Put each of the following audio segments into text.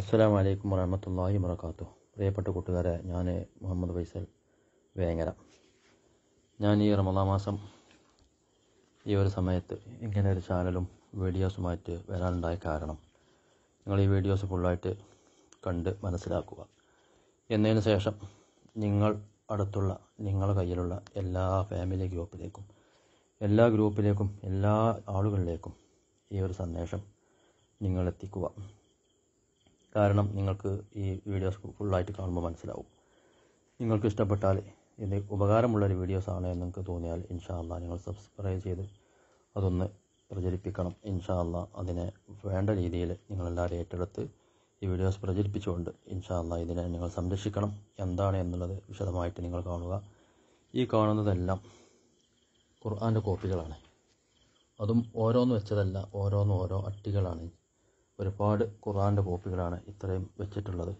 അസ്സാം വലൈക്കും വറഹമത്തല്ലാഹി വറക്കാത്തു പ്രിയപ്പെട്ട കൂട്ടുകാരെ ഞാൻ മുഹമ്മദ് ഫൈസൽ വേങ്ങര ഞാൻ ഈ റമദാ മാസം ഈ ഒരു സമയത്ത് ഇങ്ങനെ ഒരു ചാനലും വീഡിയോസുമായിട്ട് വരാനുണ്ടായ കാരണം നിങ്ങൾ ഈ വീഡിയോസ് ഫുള്ളായിട്ട് കണ്ട് മനസ്സിലാക്കുക എന്നതിന് ശേഷം നിങ്ങൾ അടുത്തുള്ള നിങ്ങളുടെ കയ്യിലുള്ള എല്ലാ ഫാമിലി ഗ്രൂപ്പിലേക്കും എല്ലാ ഗ്രൂപ്പിലേക്കും എല്ലാ ആളുകളിലേക്കും ഈ ഒരു സന്ദേശം നിങ്ങൾ എത്തിക്കുക കാരണം നിങ്ങൾക്ക് ഈ വീഡിയോസ് ഫുള്ളായിട്ട് കാണുമ്പോൾ മനസ്സിലാവും നിങ്ങൾക്ക് ഇഷ്ടപ്പെട്ടാൽ ഇത് ഉപകാരമുള്ളൊരു വീഡിയോസാണ് എന്ന് നിങ്ങൾക്ക് തോന്നിയാൽ ഇൻഷാല്ല നിങ്ങൾ സബ്സ്ക്രൈബ് ചെയ്ത് അതൊന്ന് പ്രചരിപ്പിക്കണം ഇൻഷാല്ല അതിനെ വേണ്ട രീതിയിൽ നിങ്ങളെല്ലാവരും ഏറ്റെടുത്ത് ഈ വീഡിയോസ് പ്രചരിപ്പിച്ചുകൊണ്ട് ഇൻഷാല്ല ഇതിനെ നിങ്ങൾ സംരക്ഷിക്കണം എന്താണ് എന്നുള്ളത് വിശദമായിട്ട് നിങ്ങൾ കാണുക ഈ കാണുന്നതെല്ലാം ഖുർആാൻ്റെ കോപ്പികളാണ് അതും ഓരോന്ന് വെച്ചതല്ല ഓരോന്ന് ഓരോ അട്ടികളാണ് ഒരുപാട് ഖുറാൻ്റെ കോപ്പികളാണ് ഇത്രയും വെച്ചിട്ടുള്ളത്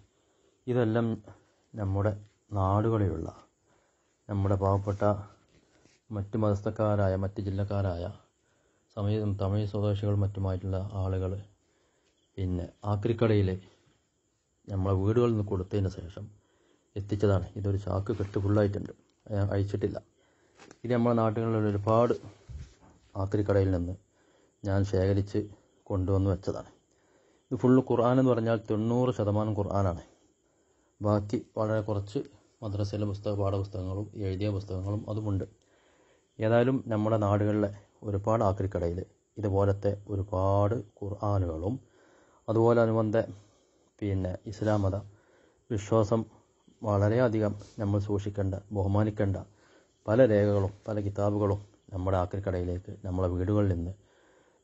ഇതെല്ലാം നമ്മുടെ നാടുകളിലുള്ള നമ്മുടെ പാവപ്പെട്ട മറ്റ് മതസ്ഥക്കാരായ മറ്റ് ജില്ലക്കാരായ സമയം തമിഴ് സ്വദേശികൾ മറ്റുമായിട്ടുള്ള ആളുകൾ പിന്നെ ആക്രിക്കടയിൽ നമ്മളെ വീടുകളിൽ നിന്ന് കൊടുത്തതിന് ശേഷം എത്തിച്ചതാണ് ഇതൊരു ചാക്ക് കെട്ട് ഫുള്ളായിട്ടുണ്ട് അയച്ചിട്ടില്ല ഇത് നമ്മുടെ നാട്ടുകളിലുള്ള ഒരുപാട് ആക്രിക്കടയിൽ നിന്ന് ഞാൻ ശേഖരിച്ച് കൊണ്ടുവന്ന് വെച്ചതാണ് ഇത് ഫുള്ള് ഖുർആൻ എന്ന് പറഞ്ഞാൽ തൊണ്ണൂറ് ശതമാനം ഖുർആനാണ് ബാക്കി വളരെ കുറച്ച് മദ്രസയിലെ പുസ്തക പാഠപുസ്തകങ്ങളും എഴുതിയ പുസ്തകങ്ങളും അതുമുണ്ട് ഏതായാലും നമ്മുടെ നാടുകളിലെ ഒരുപാട് ആക്രിക്കടയിൽ ഇതുപോലത്തെ ഒരുപാട് ഖുർആാനുകളും അതുപോലെ അനുബന്ധ പിന്നെ ഇസ്ലാം മത വിശ്വാസം വളരെയധികം നമ്മൾ സൂക്ഷിക്കേണ്ട ബഹുമാനിക്കേണ്ട പല രേഖകളും പല കിതാബുകളും നമ്മുടെ ആക്രിക്കടയിലേക്ക് നമ്മുടെ വീടുകളിൽ നിന്ന്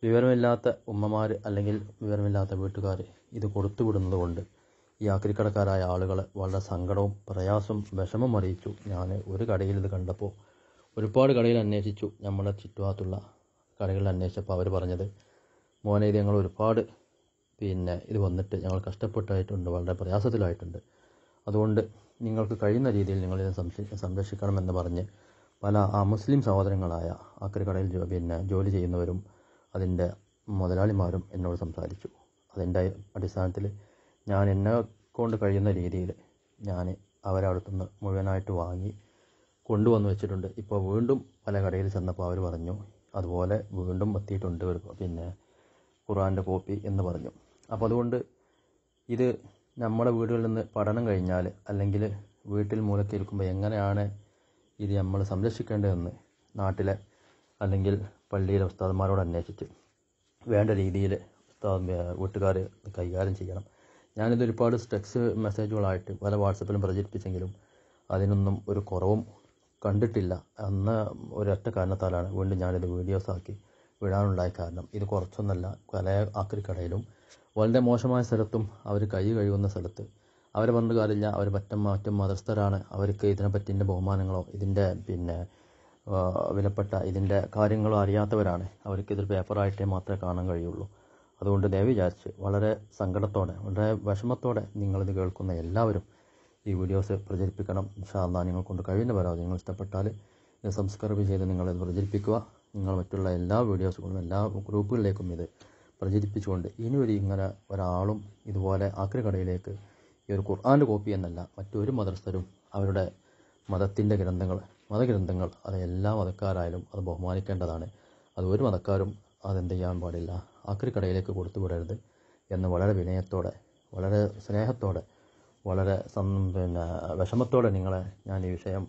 വിവരമില്ലാത്ത ഉമ്മമാർ അല്ലെങ്കിൽ വിവരമില്ലാത്ത വീട്ടുകാർ ഇത് കൊടുത്തുവിടുന്നത് കൊണ്ട് ഈ ആക്രിക്കടക്കാരായ ആളുകളെ വളരെ സങ്കടവും പ്രയാസവും വിഷമം അറിയിച്ചു ഞാൻ ഒരു കടയിൽ ഇത് കണ്ടപ്പോൾ ഒരുപാട് കടയിൽ അന്വേഷിച്ചു നമ്മുടെ ചുറ്റുഭാഗത്തുള്ള കടകളിൽ അന്വേഷിച്ചപ്പോൾ അവർ പറഞ്ഞത് മോനെ ഇത് ഞങ്ങൾ ഒരുപാട് പിന്നെ ഇത് വന്നിട്ട് ഞങ്ങൾ കഷ്ടപ്പെട്ടായിട്ടുണ്ട് വളരെ പ്രയാസത്തിലായിട്ടുണ്ട് അതുകൊണ്ട് നിങ്ങൾക്ക് കഴിയുന്ന രീതിയിൽ നിങ്ങളിത് സംരക്ഷിക്കണമെന്ന് പറഞ്ഞ് പല ആ മുസ്ലിം സഹോദരങ്ങളായ ആക്രി കടയിൽ പിന്നെ ജോലി ചെയ്യുന്നവരും അതിൻ്റെ മുതലാളിമാരും എന്നോട് സംസാരിച്ചു അതിൻ്റെ അടിസ്ഥാനത്തിൽ ഞാൻ എന്നെ കൊണ്ട് കഴിയുന്ന രീതിയിൽ ഞാൻ അവരടുത്തുനിന്ന് മുഴുവനായിട്ട് വാങ്ങി കൊണ്ടുവന്ന് വെച്ചിട്ടുണ്ട് ഇപ്പോൾ വീണ്ടും പല കടയിൽ ചെന്നപ്പോൾ അവർ പറഞ്ഞു അതുപോലെ വീണ്ടും എത്തിയിട്ടുണ്ട് പിന്നെ ഖുറാൻ്റെ കോപ്പി എന്ന് പറഞ്ഞു അപ്പോൾ അതുകൊണ്ട് ഇത് നമ്മുടെ വീടുകളിൽ നിന്ന് പഠനം കഴിഞ്ഞാൽ അല്ലെങ്കിൽ വീട്ടിൽ മൂലത്തിൽ എങ്ങനെയാണ് ഇത് നമ്മൾ സംരക്ഷിക്കേണ്ടതെന്ന് നാട്ടിലെ അല്ലെങ്കിൽ പള്ളിയിലെ ഉസ്താദന്മാരോട് അന്വേഷിച്ച് വേണ്ട രീതിയിൽ ഉസ്താദ് വീട്ടുകാർ കൈകാര്യം ചെയ്യണം ഞാനിത് ഒരുപാട് ടെക്സ്റ്റ് മെസ്സേജുകളായിട്ട് പല വാട്സപ്പിലും പ്രചരിപ്പിച്ചെങ്കിലും അതിനൊന്നും ഒരു കുറവും കണ്ടിട്ടില്ല എന്ന ഒരൊറ്റ കാരണത്താലാണ് വീണ്ടും ഞാനിത് വീഡിയോസ് ആക്കി വിടാനുണ്ടായ കാരണം ഇത് കുറച്ചൊന്നല്ല കല ആക്രിക്കടയിലും വളരെ മോശമായ സ്ഥലത്തും അവർ കൈ കഴിയുന്ന സ്ഥലത്ത് അവരെ പറഞ്ഞിട്ട് കാര്യമില്ല അവർ മറ്റം മറ്റം മതസ്ഥരാണ് അവർക്ക് ഇതിനെപ്പറ്റി ബഹുമാനങ്ങളോ ഇതിൻ്റെ പിന്നെ വിലപ്പെട്ട ഇതിൻ്റെ കാര്യങ്ങൾ അറിയാത്തവരാണ് അവർക്ക് ഇതൊരു പേപ്പറായിട്ടേ മാത്രമേ കാണാൻ കഴിയുള്ളൂ അതുകൊണ്ട് ദയവ് വിചാരിച്ച് വളരെ സങ്കടത്തോടെ വളരെ വിഷമത്തോടെ നിങ്ങളിത് കേൾക്കുന്ന എല്ലാവരും ഈ വീഡിയോസ് പ്രചരിപ്പിക്കണം ഇൻഷാല്ല നിങ്ങൾ കൊണ്ട് കഴിയുന്ന പരാതി നിങ്ങൾ ഇഷ്ടപ്പെട്ടാൽ ഇത് സബ്സ്ക്രൈബ് ചെയ്ത് നിങ്ങളിത് പ്രചരിപ്പിക്കുക നിങ്ങൾ മറ്റുള്ള എല്ലാ വീഡിയോസുകളും എല്ലാ ഗ്രൂപ്പുകളിലേക്കും ഇത് പ്രചരിപ്പിച്ചുകൊണ്ട് ഇനി ഒരു ഇങ്ങനെ ഒരാളും ഇതുപോലെ ആക്രി കടയിലേക്ക് ഈ ഒരു ഖുർആാൻ്റെ കോപ്പി എന്നല്ല മറ്റൊരു മദ്രസ്ഥരും അവരുടെ മതത്തിൻ്റെ ഗ്രന്ഥങ്ങൾ മതഗ്രന്ഥങ്ങൾ അത് എല്ലാ മതക്കാരായാലും അത് ബഹുമാനിക്കേണ്ടതാണ് അത് ഒരു മതക്കാരും അതെന്ത് ചെയ്യാൻ പാടില്ല ആക്രിക്കടയിലേക്ക് വിടരുത് എന്ന് വളരെ വിനയത്തോടെ വളരെ സ്നേഹത്തോടെ വളരെ പിന്നെ വിഷമത്തോടെ നിങ്ങളെ ഞാൻ ഈ വിഷയം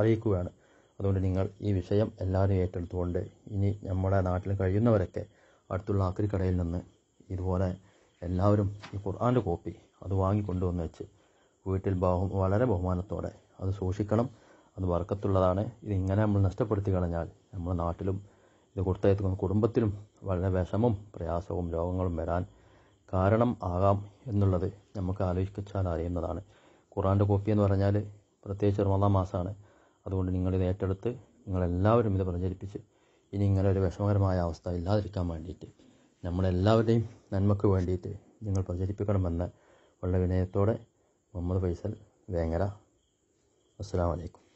അറിയിക്കുകയാണ് അതുകൊണ്ട് നിങ്ങൾ ഈ വിഷയം എല്ലാവരും ഏറ്റെടുത്തുകൊണ്ട് ഇനി നമ്മുടെ നാട്ടിൽ കഴിയുന്നവരൊക്കെ അടുത്തുള്ള ആക്രിക്കടയിൽ നിന്ന് ഇതുപോലെ എല്ലാവരും ഈ ഖുർആാൻ്റെ കോപ്പി അത് വാങ്ങിക്കൊണ്ടുവന്ന് വെച്ച് വീട്ടിൽ വളരെ ബഹുമാനത്തോടെ അത് സൂക്ഷിക്കണം അത് വറക്കത്തുള്ളതാണ് ഇതിങ്ങനെ നമ്മൾ നഷ്ടപ്പെടുത്തി കളഞ്ഞാൽ നമ്മുടെ നാട്ടിലും ഇത് കൊടുത്തയക്കുന്ന കുടുംബത്തിലും വളരെ വിഷമവും പ്രയാസവും രോഗങ്ങളും വരാൻ കാരണം ആകാം എന്നുള്ളത് നമുക്ക് ആലോചിച്ചാൽ അറിയുന്നതാണ് ഖുറാൻ്റെ കോപ്പി എന്ന് പറഞ്ഞാൽ പ്രത്യേകിച്ച് റമദാം മാസമാണ് അതുകൊണ്ട് നിങ്ങളിത് ഏറ്റെടുത്ത് നിങ്ങളെല്ലാവരും ഇത് പ്രചരിപ്പിച്ച് ഇനി ഇങ്ങനെ ഒരു വിഷമകരമായ അവസ്ഥ ഇല്ലാതിരിക്കാൻ വേണ്ടിയിട്ട് നമ്മളെല്ലാവരുടെയും നന്മക്ക് വേണ്ടിയിട്ട് നിങ്ങൾ പ്രചരിപ്പിക്കണമെന്ന് വളരെ വിനയത്തോടെ മുഹമ്മദ് ഫൈസൽ വേങ്ങര അസ്സാം വലൈക്കും